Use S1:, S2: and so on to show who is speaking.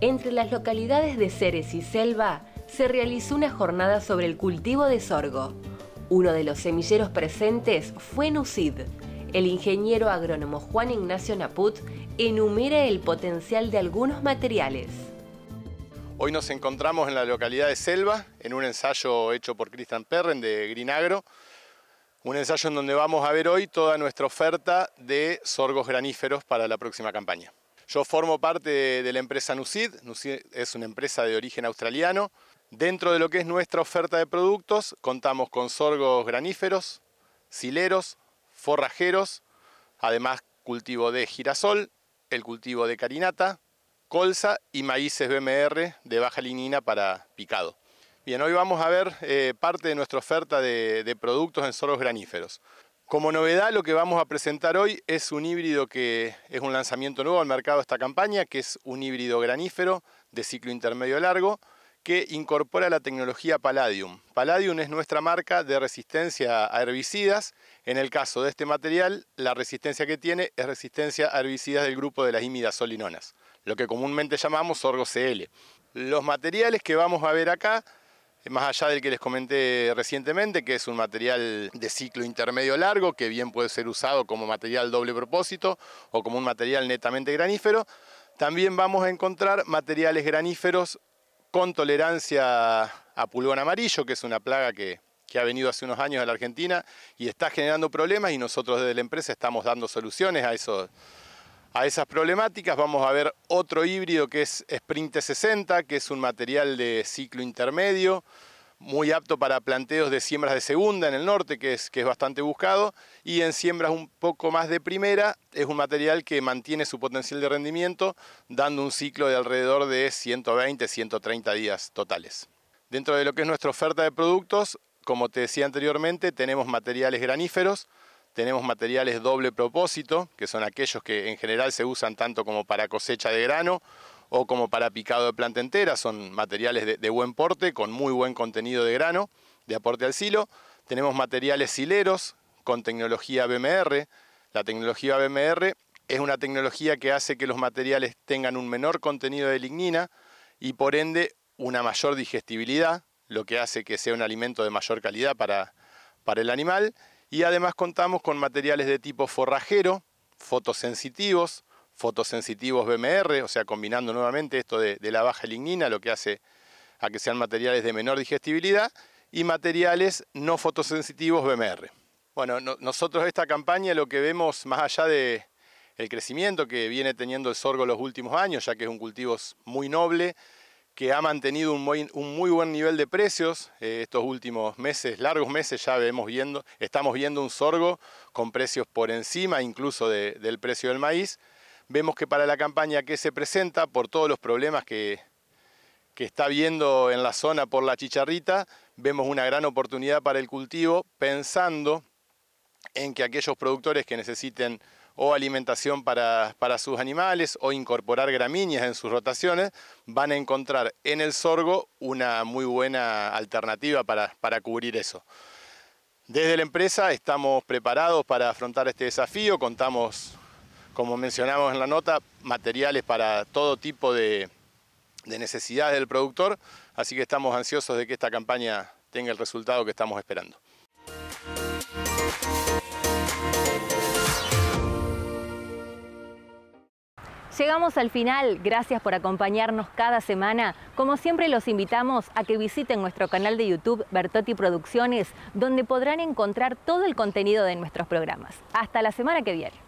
S1: entre las localidades de Ceres y Selva se realizó una jornada sobre el cultivo de sorgo. Uno de los semilleros presentes fue Nucid. El ingeniero agrónomo Juan Ignacio Naput enumera el potencial de algunos materiales. Hoy nos encontramos en la localidad de Selva, en un ensayo hecho por Cristian Perren de Grinagro. Un ensayo en donde vamos a ver hoy toda nuestra oferta de sorgos graníferos para la próxima campaña. Yo formo parte de, la empresa NUCID, NUCID es una empresa de origen australiano. Dentro de lo que es nuestra oferta de productos, contamos con sorgos graníferos, sileros, forrajeros, además cultivo de girasol, el cultivo de carinata, colza y maíces BMR de baja linina para picado. Bien, hoy vamos a ver eh, parte de nuestra oferta de, productos en sorgos graníferos. Como novedad, lo que vamos a presentar hoy es un híbrido que es un lanzamiento nuevo al mercado de esta campaña, que es un híbrido granífero de ciclo intermedio largo, que incorpora la tecnología Palladium. Palladium es nuestra marca de resistencia a herbicidas. En el caso de este material, la resistencia que tiene es resistencia a herbicidas del grupo de las solinonas, lo que comúnmente llamamos sorgo CL. Los materiales que vamos a ver acá eh, más allá del que les comenté recientemente, que es un material de ciclo intermedio largo, que bien puede ser usado como material doble propósito o como un material netamente granífero, también vamos a encontrar materiales graníferos con tolerancia a pulgón amarillo, que es una plaga que, ha venido hace unos años a la Argentina y está generando problemas y nosotros desde la empresa estamos dando soluciones a eso a esas problemáticas. Vamos a ver otro híbrido que es Sprint 60 que es un material de ciclo intermedio, muy apto para planteos de siembras de segunda en el norte, que es, que es bastante buscado, y en siembras un poco más de primera, es un material que mantiene su potencial de rendimiento, dando un ciclo de alrededor de 120-130 días totales. Dentro de lo que es nuestra oferta de productos, como te decía anteriormente, tenemos materiales graníferos, tenemos materiales doble propósito, que son aquellos que en general se usan tanto como para cosecha de grano o como para picado de planta entera. Son materiales de, buen porte, con muy buen contenido de grano, de aporte al silo. Tenemos materiales hileros con tecnología BMR. La tecnología BMR es una tecnología que hace que los materiales tengan un menor contenido de lignina y por ende una mayor digestibilidad, lo que hace que sea un alimento de mayor calidad para, para el animal y además contamos con materiales de tipo forrajero, fotosensitivos, fotosensitivos BMR, o sea, combinando nuevamente esto de, la baja lignina, lo que hace a que sean materiales de menor digestibilidad, y materiales no fotosensitivos BMR. Bueno, nosotros esta campaña lo que vemos más allá de el crecimiento que viene teniendo el sorgo los últimos años, ya que es un cultivo muy noble, que ha mantenido un muy, un muy buen nivel de precios. Eh, estos últimos meses, largos meses, ya vemos viendo, estamos viendo un sorgo con precios por encima incluso del precio del maíz. Vemos que para la campaña que se presenta, por todos los problemas que, que está viendo en la zona por la chicharrita, vemos una gran oportunidad para el cultivo, pensando en que aquellos productores que necesiten o alimentación para, sus animales o incorporar gramíneas en sus rotaciones, van a encontrar en el sorgo una muy buena alternativa para, para cubrir eso. Desde la empresa estamos preparados para afrontar este desafío, contamos, como mencionamos en la nota, materiales para todo tipo de necesidades del productor, así que estamos ansiosos de que esta campaña tenga el resultado que estamos esperando. Llegamos al final, gracias por acompañarnos cada semana. Como siempre los invitamos a que visiten nuestro canal de YouTube Bertotti Producciones, donde podrán encontrar todo el contenido de nuestros programas. Hasta la semana que viene.